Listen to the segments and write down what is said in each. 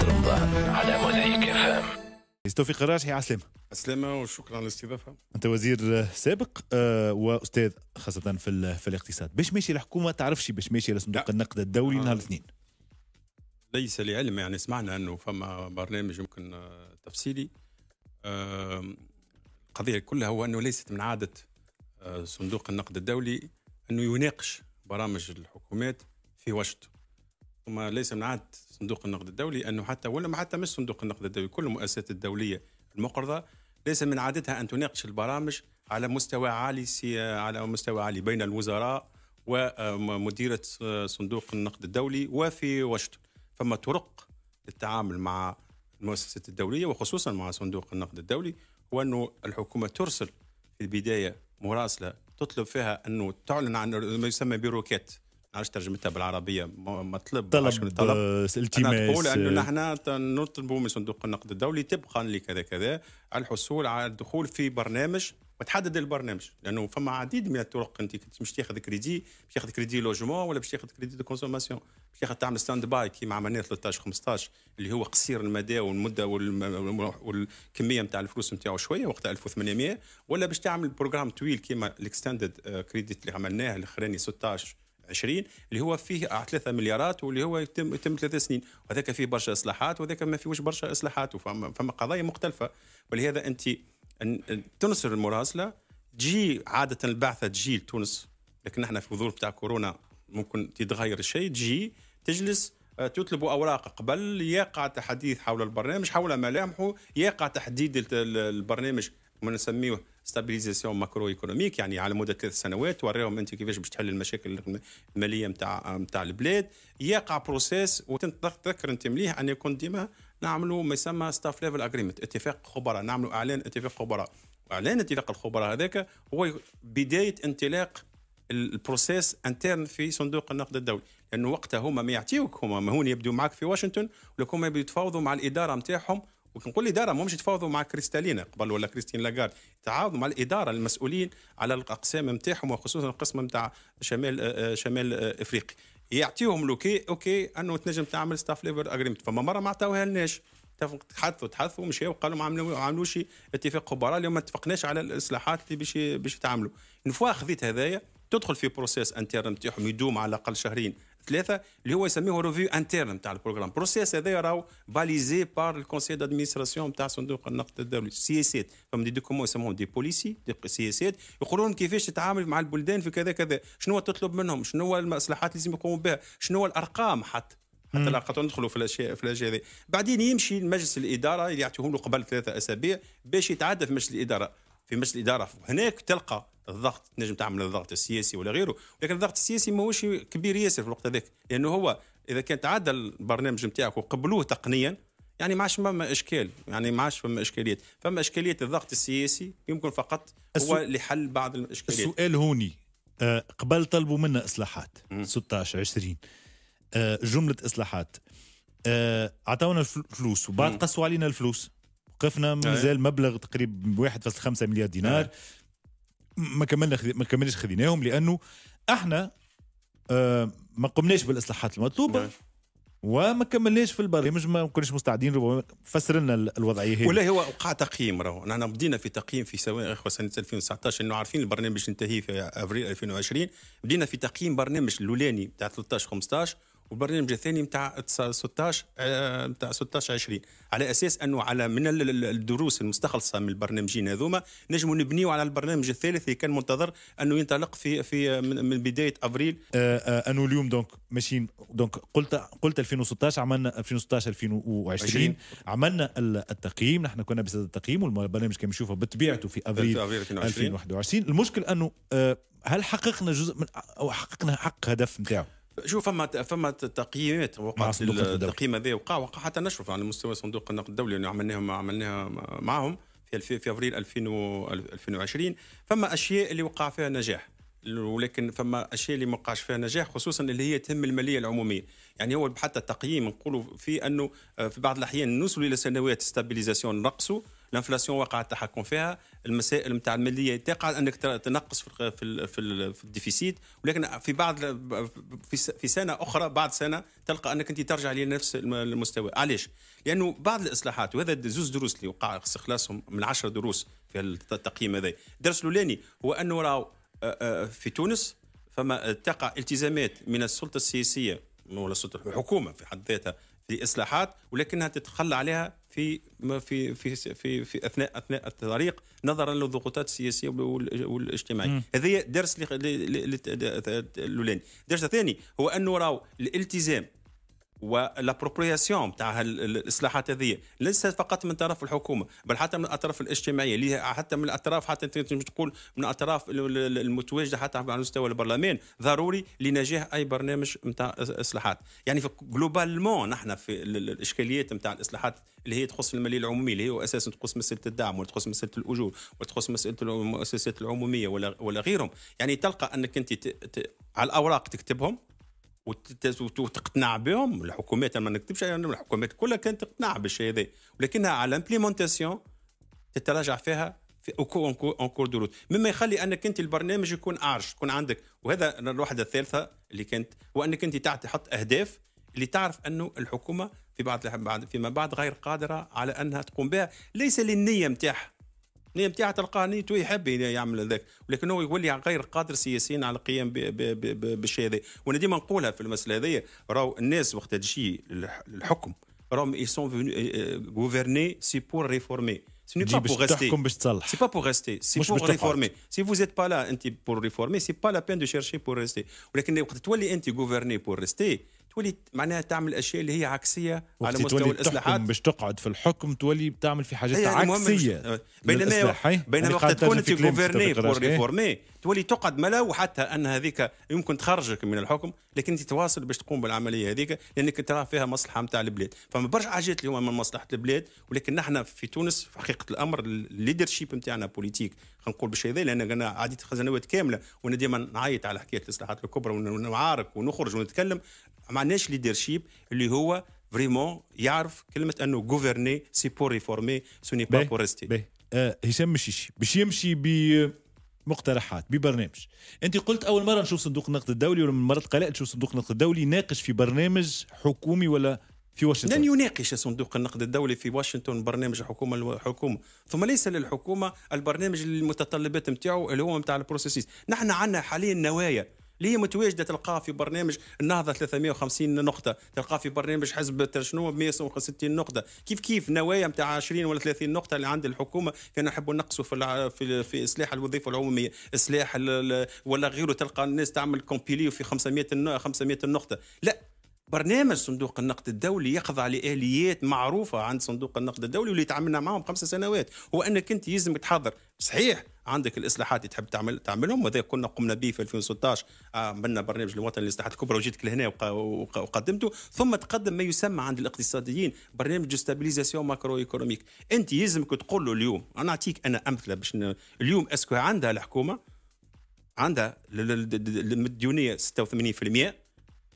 رمضان على مزيك اف توفيق الراجحي على السلامة السلامة وشكرا على الاستضافة أنت وزير آه، سابق آه، وأستاذ خاصة في, في الاقتصاد باش ماشي الحكومة تعرفش باش ماشي لصندوق النقد الدولي آه. نهار الاثنين ليس لعلم يعني سمعنا أنه فما برنامج يمكن آه، تفصيلي القضية كلها هو أنه ليست من عادة صندوق النقد الدولي أنه يناقش برامج الحكومات في وشط ثم ليس من عاد صندوق النقد الدولي انه حتى ولا حتى مش صندوق النقد الدولي كل المؤسسات الدوليه المقرضه ليس من عادتها ان تناقش البرامج على مستوى عالي على مستوى عالي بين الوزراء ومديره صندوق النقد الدولي وفي واشنطن فما طرق للتعامل مع المؤسسات الدوليه وخصوصا مع صندوق النقد الدولي هو انه الحكومه ترسل في البدايه مراسله تطلب فيها انه تعلن عن ما يسمى بروكيت عرفش ترجمتها بالعربيه مطلب طلب طلب آه، التماس تقول انه آه. نحن نطلبوا من صندوق النقد الدولي طبقا لكذا كذا الحصول على الدخول في برنامج وتحدد البرنامج لانه فما عديد من الطرق انت باش تاخذ كريدي باش تاخذ كريدي لوجمون ولا باش تاخذ كريدي دو كونسوماسيون باش تاخذ تعمل ستاند باي كيما عملنا 13 15 اللي هو قصير المدى والمده والكميه نتاع الفلوس نتاعو شويه وقتها 1800 ولا باش تعمل بروجرام طويل كيما الاكستندد آه، كريديت اللي عملناه الاخراني 16 20 اللي هو فيه 3 مليارات واللي هو يتم يتم ثلاث سنين وهذاك فيه برشا اصلاحات وهذاك ما فيهوش برشا اصلاحات وفما فما قضايا مختلفه ولهذا انت تنصر المراسله تجي عاده البعثه تجي لتونس لكن احنا في ظروف تاع كورونا ممكن تتغير الشيء تجي تجلس آه، تطلب اوراق قبل يقع تحديث حول البرنامج حول ملامحه يقع تحديد البرنامج وما نسميه ستابيليزاسيون ماكرو ايكونوميك يعني على مده ثلاث سنوات توريهم انت كيفاش باش تحل المشاكل الماليه نتاع نتاع البلاد يقع بروسيس وتتذكر انت مليح ان يكون ديما نعملوا ما يسمى ستاف ليفل اجريمنت اتفاق خبراء نعملوا اعلان اتفاق خبراء اعلان اتفاق الخبراء هذاك هو بدايه انطلاق البروسيس انترن في صندوق النقد الدولي لانه وقتها هما ما يعطيوك هما ما هون يبدو معك في واشنطن ولا هما يبدو يتفاوضوا مع الاداره نتاعهم وكنقول الاداره ماهمش يتفاوضوا مع كريستالينا قبل ولا كريستين لاغارد تعاونوا مع الاداره المسؤولين على الاقسام نتاعهم وخصوصا القسم نتاع شمال شمال افريقيا يعطيهم لوكي اوكي انه تنجم تعمل ستاف ليفر اجريمنت فما مره ما عطاوها لناش تحثوا تحثوا مشاو قالوا ما عملوش اتفاق خبراء اليوم ما اتفقناش على الاصلاحات اللي باش باش تعملوا فوا خذيت هذايا تدخل في بروسيس انترن نتاعهم يدوم على الاقل شهرين ثلاثه اللي هو يسميه ريفيو انترن تاع البروجرام بروسيس هذا راهو باليزي بار الكونسيي دادمينستراسيون تاع صندوق النقد الدولي سياسات فهم دي دوكومون يسموهم دي بوليسي دي سياسات يقولوا لهم كيفاش تتعامل مع البلدان في كذا كذا شنو تطلب منهم شنو المصلحات اللي لازم يقوموا بها شنو الارقام حتى حتى لا ندخلوا في الاشياء في الاشياء هذه بعدين يمشي لمجلس الاداره اللي يعطيهم له قبل ثلاثه اسابيع باش يتعدى في مجلس الاداره في مجلس الاداره هناك تلقى الضغط تنجم تعمل الضغط السياسي ولا غيره لكن الضغط السياسي ماهوش كبير ياسر في الوقت هذاك لانه هو اذا كان تعدى البرنامج نتاعك وقبلوه تقنيا يعني ما عادش فما اشكال يعني ما عادش فما اشكاليات فما اشكاليات الضغط السياسي يمكن فقط هو لحل بعض الاشكاليات السؤال هوني آه قبل طلبوا منا اصلاحات م. 16 20 آه جمله اصلاحات اعطونا آه، الفلوس وبعد قصوا علينا الفلوس وقفنا مازال مبلغ تقريبا 1.5 مليار دينار ما كملنا خذ... ما كملناش خذيناهم لانه احنا آه ما قمناش بالاصلاحات المطلوبه نعم. وما كملناش في البرنامج ما كناش مستعدين ربما فسر لنا الوضعيه هي ولا هو وقع تقييم راهو نحن بدينا في تقييم في سواء اخوه سنه 2019 انه عارفين البرنامج ينتهي في افريل 2020 بدينا في تقييم برنامج الاولاني تاع 13 15 والبرنامج الثاني نتاع 16 نتاع 16 20 على اساس انه على من الدروس المستخلصه من البرنامجين هذوما نجموا نبنيو على البرنامج الثالث اللي كان منتظر انه ينطلق في في آه، من بدايه افريل آه, آه، انه اليوم دونك ماشيين دونك قلت قلت 2016 عملنا 2016 2020 20. عملنا التقييم نحن كنا بصدد التقييم والبرنامج كان يشوفه بطبيعته في افريل, في أفريل 2021 2021 المشكل انه آه هل حققنا جزء من او حققنا حق هدف نتاعو شوف فما فما تقييمات وقعت التقييم هذا وقع وقع حتى نشرف على مستوى صندوق النقد الدولي اللي عملناها عملناها معاهم في في ابريل 2020 فما اشياء اللي وقع فيها نجاح ولكن فما اشياء اللي ما وقعش فيها نجاح خصوصا اللي هي تهم الماليه العموميه يعني هو حتى التقييم نقولوا فيه انه آه، في بعض الاحيان نوصلوا الى سنوات ستابيليزاسيون نقصوا الانفلاسيون وقع التحكم فيها المسائل نتاع الماليه تقع انك تنقص في في في الديفيسيت ولكن في بعض في سنه اخرى بعد سنه تلقى انك انت ترجع لنفس المستوى علاش لانه بعض الاصلاحات وهذا زوز دروس اللي وقع استخلاصهم من 10 دروس في التقييم هذا الدرس الاولاني هو انه راهو في تونس فما تقع التزامات من السلطه السياسيه ولا السلطه الحكومه في حد ذاتها في اصلاحات ولكنها تتخلى عليها في في في في, في اثناء اثناء الطريق نظرا للضغوطات السياسيه والاجتماعيه هذا درس للولاني الدرس الثاني هو انه راو الالتزام والابروبرياسيون تاع الاصلاحات هذه ليس فقط من طرف الحكومه بل حتى من الاطراف الاجتماعيه اللي حتى من الاطراف حتى تقول من الاطراف المتواجده حتى على مستوى البرلمان ضروري لنجاح اي برنامج نتاع اصلاحات يعني جلوبالمون نحن في الاشكاليات نتاع الاصلاحات اللي هي تخص الماليه العموميه اللي هي اساسا تخص مساله الدعم وتخص مساله الاجور وتخص مساله المؤسسات العموميه ولا ولا غيرهم يعني تلقى انك انت على الاوراق تكتبهم وتقتنع بهم الحكومات ما نكتبش يعني الحكومات كلها كانت تقتنع بالشيء هذا ولكنها على الامبليمونتاسيون تتراجع فيها في اون كور دو روت مما يخلي انك انت البرنامج يكون اعرج يكون عندك وهذا الوحده الثالثه اللي كانت هو انك انت تحط اهداف اللي تعرف انه الحكومه في بعض فيما بعد غير قادره على انها تقوم بها ليس للنيه نتاعها هي نعم، نتاعها تلقاه نيتو يحب يعمل ذاك ولكن هو يولي غير قادر سياسيا على القيام بالشيء هذا وانا ديما نقولها في المساله هذه راهو الناس وقت تجي الحكم راهم اي سون غوفرني سي بور ريفورمي سي با بور ريستي باش تصلح سي با بو ريستي سي با بو ريفورمي سي فو زيت با لا انت بور ريفورمي سي با لا بين دو شيرشي بور ريستي ولكن وقت تولي انت غوفرني بور ريستي تولي معناها تعمل اشياء اللي هي عكسيه على مستوى الاصلاحات باش تقعد في الحكم تولي بتعمل في حاجات يعني عكسيه آه، بينما يعني بينما وقت تكون في غوفرني ريفورمي إيه؟ تولي تقعد ملا وحتى ان هذيك يمكن تخرجك من الحكم لكن انت تواصل باش تقوم بالعمليه هذيك لانك ترى فيها مصلحه نتاع البلاد فما برشا حاجات اللي من مصلحه البلاد ولكن نحن في تونس في حقيقه الامر الليدرشيب نتاعنا بوليتيك خلينا نقول بالشيء هذا لان انا عديت خزنوات كامله وانا ديما نعيط على حكايه الاصلاحات الكبرى ونعارك ونخرج ونتكلم ما عندناش ليدرشيب اللي هو فريمون يعرف كلمه انه غوفرني سي بور ريفورمي سو ني با بور ريستي آه هشام مشيشي باش يمشي بمقترحات ببرنامج انت قلت اول مره نشوف صندوق النقد الدولي ولا من مرات قلائل نشوف صندوق النقد الدولي يناقش في برنامج حكومي ولا في واشنطن لن يناقش صندوق النقد الدولي في واشنطن برنامج حكومه الحكومه ثم ليس للحكومه البرنامج المتطلبات نتاعو اللي هو نتاع البروسيس نحن عندنا حاليا نوايا اللي هي متواجده تلقاها في برنامج النهضه 350 نقطه تلقاها في برنامج حزب شنو 165 نقطه كيف كيف نوايا نتاع 20 ولا 30 نقطه اللي عند الحكومه كانوا نحبوا نقصوا في في, في اصلاح الوظيفه العموميه اصلاح ولا غيره تلقى الناس تعمل كومبيلي في 500 500 نقطه لا برنامج صندوق النقد الدولي يخضع لاليات معروفه عند صندوق النقد الدولي واللي تعاملنا معهم خمس سنوات هو انك انت يلزمك تحضر صحيح عندك الاصلاحات اللي تحب تعمل تعملهم وهذا كنا قمنا به في 2016 آه، عملنا برنامج الوطني للاصلاحات الكبرى وجيتك لهنا وقدمته ثم تقدم ما يسمى عند الاقتصاديين برنامج ستابيليزاسيون ماكرو ايكونوميك انت يلزمك تقول له اليوم انا اعطيك انا امثله باش اليوم اسكو عندها الحكومه عندها الديونيه 86%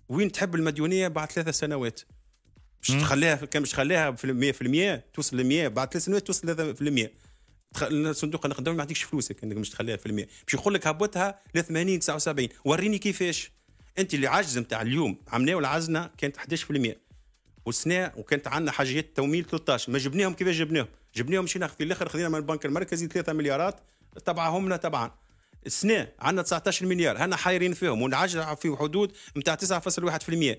وين تحب المديونيه بعد ثلاثة سنوات مش تخليها كان مش تخليها في 100% توصل ل 100 بعد ثلاث سنوات توصل 100% صندوق النقد قدامي ما عندكش فلوسك انك مش تخليها في المية باش يقول لك هبطها ل 80 79 وريني كيفاش انت اللي عجز نتاع اليوم عملنا ولا عزنا كانت 11% والسنه وكانت عندنا حاجات تمويل 13 ما جبناهم كيفاش جبناهم جبناهم مشينا في الاخر خذينا من البنك المركزي 3 مليارات تبعهم لنا تبعا السنه عندنا 19 مليار هنا حايرين فيهم ونعجل في حدود نتاع 9.1% ما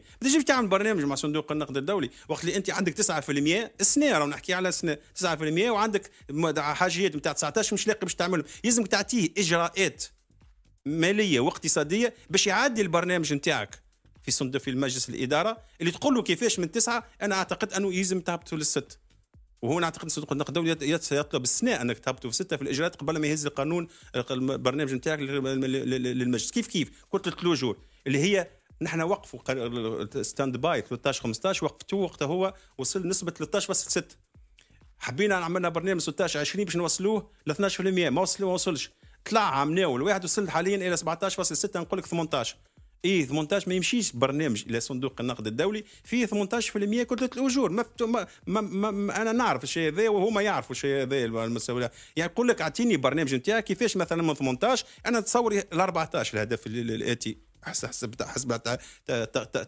تعمل برنامج مع صندوق النقد الدولي وقت اللي انت عندك 9% السنه راه نحكي على السنه 9% وعندك حاجيات نتاع 19 مش لاقي باش تعملهم يلزمك تعطيه اجراءات ماليه واقتصاديه باش يعدي البرنامج نتاعك في صندوق في المجلس الاداره اللي تقول له كيفاش من تسعه انا اعتقد انه يلزم تهبطوا للست وهو نعتقد الدولي يطلب السنه انك تهبطوا في سته في الاجراءات قبل ما يهز القانون البرنامج نتاعك للمجلس كيف كيف كتله الاجور اللي هي نحن وقفوا ستاند باي 13 15 وقفتوا وقتها هو وصل نسبه 13 بس 6 حبينا عملنا برنامج 16 20 باش نوصلوه ل 12% ما وصل ما وصلش طلع ناول الواحد وصل حاليا الى 17.6 نقول لك 18 اي 18 ما يمشيش برنامج الى صندوق النقد الدولي فيه 18% كتله الاجور ما, ما, ما, ما انا نعرف الشيء هذا وهما يعرفوا الشيء هذا المسؤول يعني يقول لك اعطيني برنامج نتاعك كيفاش مثلا من 18 انا تصوري ل 14 الهدف الاتي حسب حسب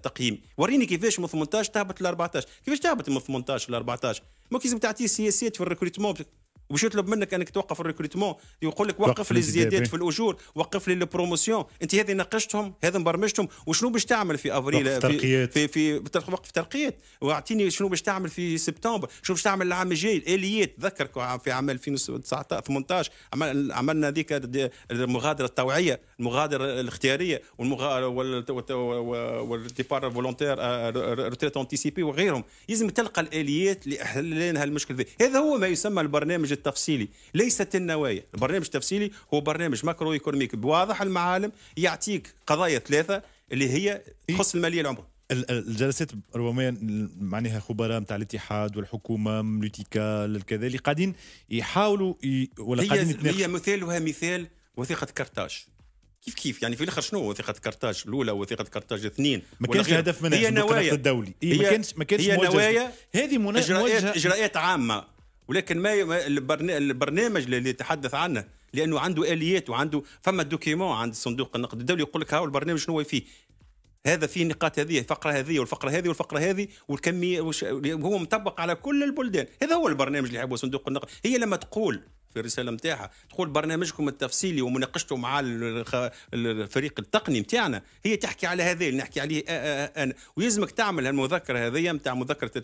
تقييم وريني كيفاش من 18 تهبط ل 14 كيفاش تهبط من 18 ل 14 ما كيزم تعطيه سياسات في الريكروتمون وباش يطلب منك انك توقف الريكروتمون يقول لك وقف لي الزيادات في الاجور وقف لي البروموسيون انت هذه ناقشتهم هذا مبرمجتهم وشنو باش تعمل في افريل في في, في وقف ترقيات واعطيني شنو باش تعمل في سبتمبر شنو باش تعمل العام الجاي اليات تذكرك في عام 2019 18 عملنا هذيك المغادره الطوعيه المغادره الاختياريه والمغادره والديبار فولونتير آه، روتريت انتيسيبي وغيرهم لازم تلقى الاليات لاحلال هالمشكله هذا هو ما يسمى البرنامج التفصيلي ليست النوايا البرنامج التفصيلي هو برنامج ماكرو ايكونوميك بواضح المعالم يعطيك قضايا ثلاثه اللي هي تخص إيه؟ الماليه العمر الجلسات ربما معناها خبراء نتاع الاتحاد والحكومه ملوتيكال كذا اللي قاعدين يحاولوا ي... ولا هي قاعدين هي مثالها مثال وثيقه كرتاج كيف كيف يعني في الاخر شنو وثيقه كرتاج الاولى وثيقه كرتاج اثنين ما كانش الهدف منها هي نوايا الدولي إيه، هي ما كانش ما كانش هي نوايا هذه إجراءات, اجراءات عامه ولكن ما البرنامج اللي يتحدث عنه لانه عنده اليات وعنده فما دوكيمون عند صندوق النقد الدولي يقول لك هاو البرنامج شنو فيه هذا فيه نقاط هذه الفقره هذه والفقره هذه والفقره هذه والكميه وش... هو مطبق على كل البلدان هذا هو البرنامج اللي يحبه صندوق النقد هي لما تقول في الرساله نتاعها تقول برنامجكم التفصيلي ومناقشته مع الفريق التقني نتاعنا هي تحكي على هذا اللي نحكي عليه انا ويلزمك تعمل هالمذكره هذه نتاع مذكره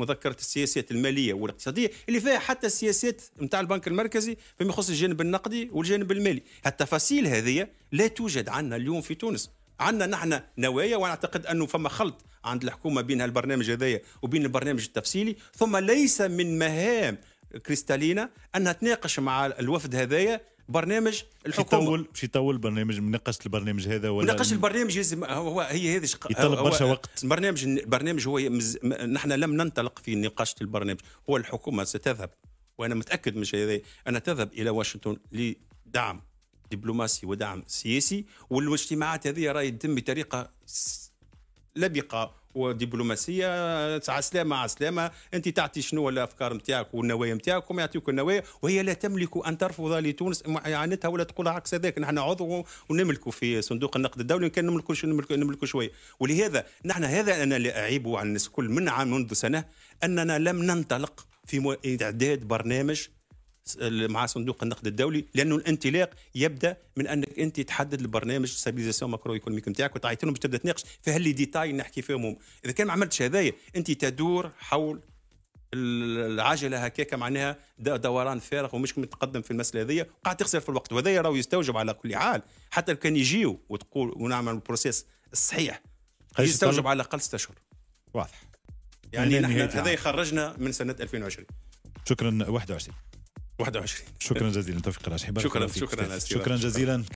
مذكره السياسات الماليه والاقتصاديه اللي فيها حتى السياسات نتاع البنك المركزي فيما يخص الجانب النقدي والجانب المالي التفاصيل هذه لا توجد عندنا اليوم في تونس عندنا نحن نوايا ونعتقد انه فما خلط عند الحكومه بين هالبرنامج هذايا وبين البرنامج التفصيلي ثم ليس من مهام كريستالينا انها تناقش مع الوفد هذايا برنامج الحكومه يطول باش يطول برنامج مناقشه البرنامج هذا ولا مناقشه البرنامج يلزم هو هي هذه شق... يطلب برشا وقت البرنامج البرنامج هو مز... نحن لم ننطلق في نقاشه البرنامج هو الحكومه ستذهب وانا متاكد من هذا انها تذهب الى واشنطن لدعم دبلوماسي ودعم سياسي والاجتماعات هذه راهي تتم بطريقه لبقه ودبلوماسيه تاع سلامه على سلامه انت تعطي شنو الافكار نتاعك والنوايا نتاعك هم يعطيوك النوايا وهي لا تملك ان ترفض لتونس معاناتها ولا تقول عكس ذلك نحن عضو ونملكوا في صندوق النقد الدولي كان نملكوا نملكوا شويه ولهذا نحن هذا انا اللي اعيبه على الناس الكل من عام منذ سنه اننا لم ننطلق في اعداد برنامج مع صندوق النقد الدولي لانه الانطلاق يبدا من انك انت تحدد البرنامج ستابيليزاسيون ماكرو ايكونوميك نتاعك وتعيط لهم باش تبدا تناقش في هاللي ديتاي نحكي فيهم اذا كان ما عملتش هذايا انت تدور حول العجله هكاك معناها دوران فارغ ومش متقدم في المساله هذيا وقاعد تخسر في الوقت وهذا راهو يستوجب على كل حال حتى لو كان يجيو وتقول ونعمل البروسيس الصحيح يستوجب على الاقل ست اشهر واضح يعني نحن هذا خرجنا من سنه 2020 شكرا 21 21 شكرا جزيلا توفيق الراشحي شكرا شكرا شكرا جزيلا